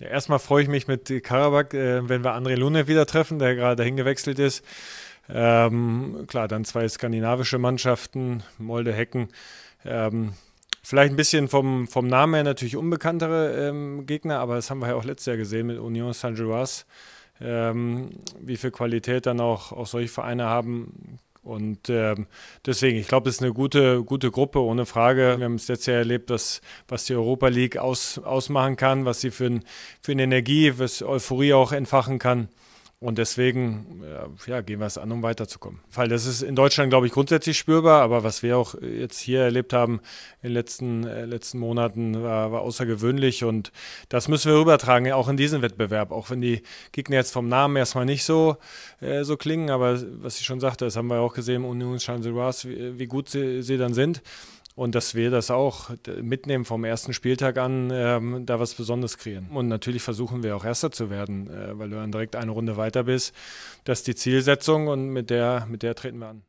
Ja, erstmal freue ich mich mit Karabakh, äh, wenn wir André Lune wieder treffen, der gerade hingewechselt ist. Ähm, klar, dann zwei skandinavische Mannschaften, Molde, Hecken. Ähm, vielleicht ein bisschen vom, vom Namen her natürlich unbekanntere ähm, Gegner, aber das haben wir ja auch letztes Jahr gesehen mit Union Saint-Gilloise. Ähm, wie viel Qualität dann auch, auch solche Vereine haben, und äh, deswegen, ich glaube, es ist eine gute, gute Gruppe, ohne Frage. Wir haben es letztes Jahr erlebt, was, was die Europa League aus, ausmachen kann, was sie für, ein, für eine Energie, was Euphorie auch entfachen kann. Und deswegen äh, ja, gehen wir es an, um weiterzukommen. Weil das ist in Deutschland, glaube ich, grundsätzlich spürbar, aber was wir auch jetzt hier erlebt haben in den letzten, äh, letzten Monaten, war, war, außergewöhnlich. Und das müssen wir rübertragen, auch in diesen Wettbewerb. Auch wenn die Gegner jetzt vom Namen erstmal nicht so, äh, so klingen, aber was ich schon sagte, das haben wir auch gesehen, Union Chanceroas, wie, wie gut sie, sie dann sind und dass wir das auch mitnehmen vom ersten Spieltag an, ähm, da was Besonderes kreieren. Und natürlich versuchen wir auch Erster zu werden, äh, weil du dann direkt eine Runde weiter bist. Das ist die Zielsetzung und mit der, mit der treten wir an.